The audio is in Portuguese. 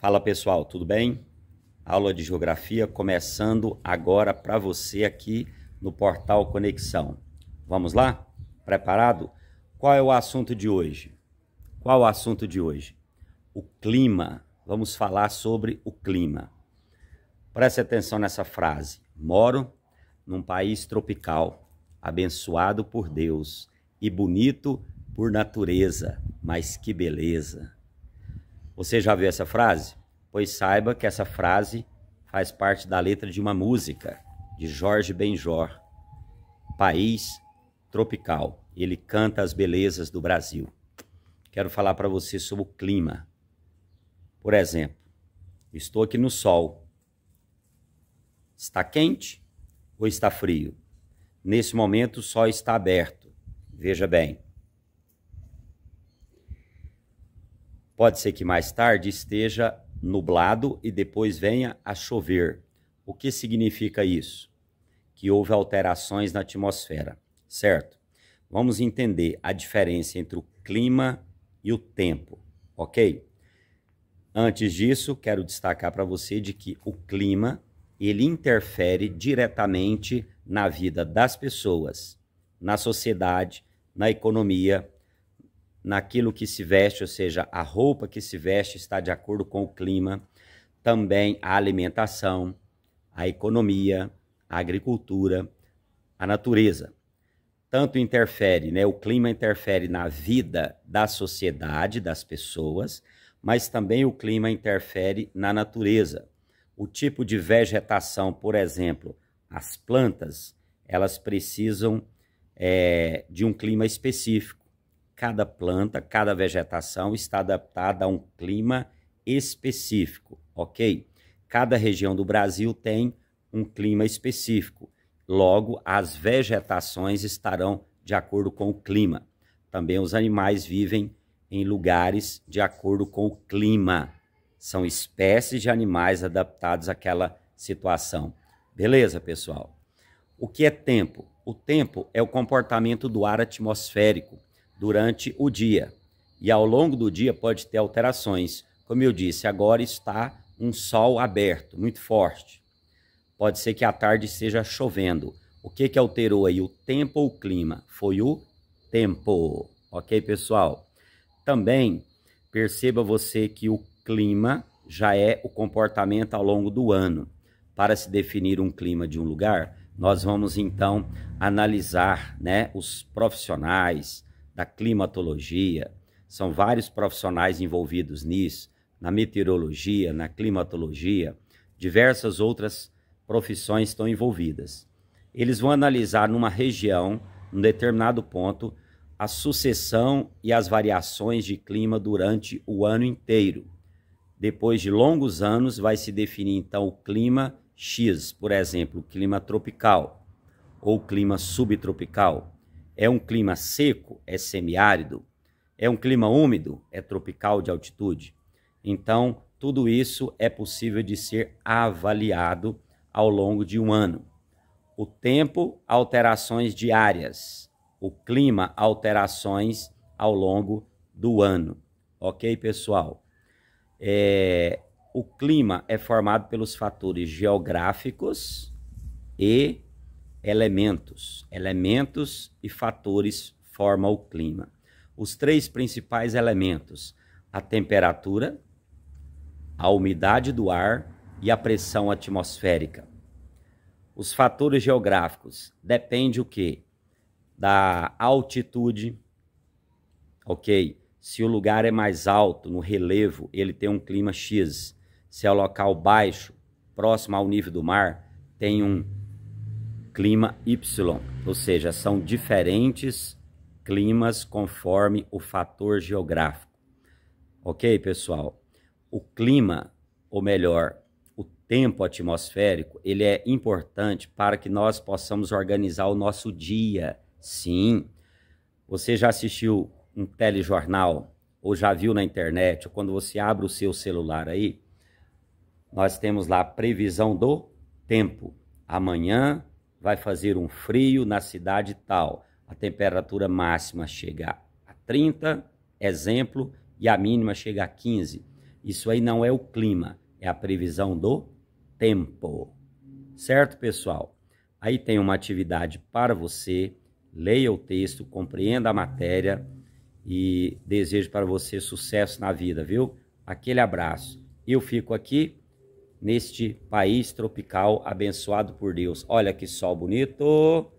Fala pessoal, tudo bem? Aula de Geografia começando agora para você aqui no portal Conexão. Vamos lá? Preparado? Qual é o assunto de hoje? Qual o assunto de hoje? O clima. Vamos falar sobre o clima. Preste atenção nessa frase. Moro num país tropical, abençoado por Deus e bonito por natureza, mas que beleza! Você já viu essa frase? Pois saiba que essa frase faz parte da letra de uma música de Jorge Benjor, País Tropical. Ele canta as belezas do Brasil. Quero falar para você sobre o clima. Por exemplo, estou aqui no sol. Está quente ou está frio? Nesse momento, o sol está aberto. Veja bem, Pode ser que mais tarde esteja nublado e depois venha a chover. O que significa isso? Que houve alterações na atmosfera, certo? Vamos entender a diferença entre o clima e o tempo, ok? Antes disso, quero destacar para você de que o clima ele interfere diretamente na vida das pessoas, na sociedade, na economia naquilo que se veste, ou seja, a roupa que se veste está de acordo com o clima, também a alimentação, a economia, a agricultura, a natureza. Tanto interfere, né, o clima interfere na vida da sociedade, das pessoas, mas também o clima interfere na natureza. O tipo de vegetação, por exemplo, as plantas, elas precisam é, de um clima específico cada planta, cada vegetação está adaptada a um clima específico, ok? Cada região do Brasil tem um clima específico. Logo, as vegetações estarão de acordo com o clima. Também os animais vivem em lugares de acordo com o clima. São espécies de animais adaptados àquela situação. Beleza, pessoal? O que é tempo? O tempo é o comportamento do ar atmosférico durante o dia. E ao longo do dia pode ter alterações. Como eu disse, agora está um sol aberto, muito forte. Pode ser que à tarde esteja chovendo. O que, que alterou aí? O tempo ou o clima? Foi o tempo. Ok, pessoal? Também perceba você que o clima já é o comportamento ao longo do ano. Para se definir um clima de um lugar, nós vamos então analisar né, os profissionais, da climatologia, são vários profissionais envolvidos nisso, na meteorologia, na climatologia, diversas outras profissões estão envolvidas. Eles vão analisar numa região, num determinado ponto, a sucessão e as variações de clima durante o ano inteiro. Depois de longos anos, vai se definir então o clima X, por exemplo, o clima tropical ou clima subtropical. É um clima seco, é semiárido. É um clima úmido, é tropical de altitude. Então, tudo isso é possível de ser avaliado ao longo de um ano. O tempo, alterações diárias. O clima, alterações ao longo do ano. Ok, pessoal? É, o clima é formado pelos fatores geográficos e elementos. Elementos e fatores formam o clima. Os três principais elementos: a temperatura, a umidade do ar e a pressão atmosférica. Os fatores geográficos depende o que da altitude, ok? Se o lugar é mais alto, no relevo, ele tem um clima X. Se é o local baixo, próximo ao nível do mar, tem um clima Y, ou seja, são diferentes climas conforme o fator geográfico. Ok, pessoal? O clima, ou melhor, o tempo atmosférico, ele é importante para que nós possamos organizar o nosso dia. Sim. Você já assistiu um telejornal ou já viu na internet, ou quando você abre o seu celular aí, nós temos lá a previsão do tempo. Amanhã vai fazer um frio na cidade tal. A temperatura máxima chega a 30, exemplo, e a mínima chega a 15. Isso aí não é o clima, é a previsão do tempo. Certo, pessoal? Aí tem uma atividade para você. Leia o texto, compreenda a matéria e desejo para você sucesso na vida, viu? Aquele abraço. Eu fico aqui neste país tropical abençoado por Deus. Olha que sol bonito!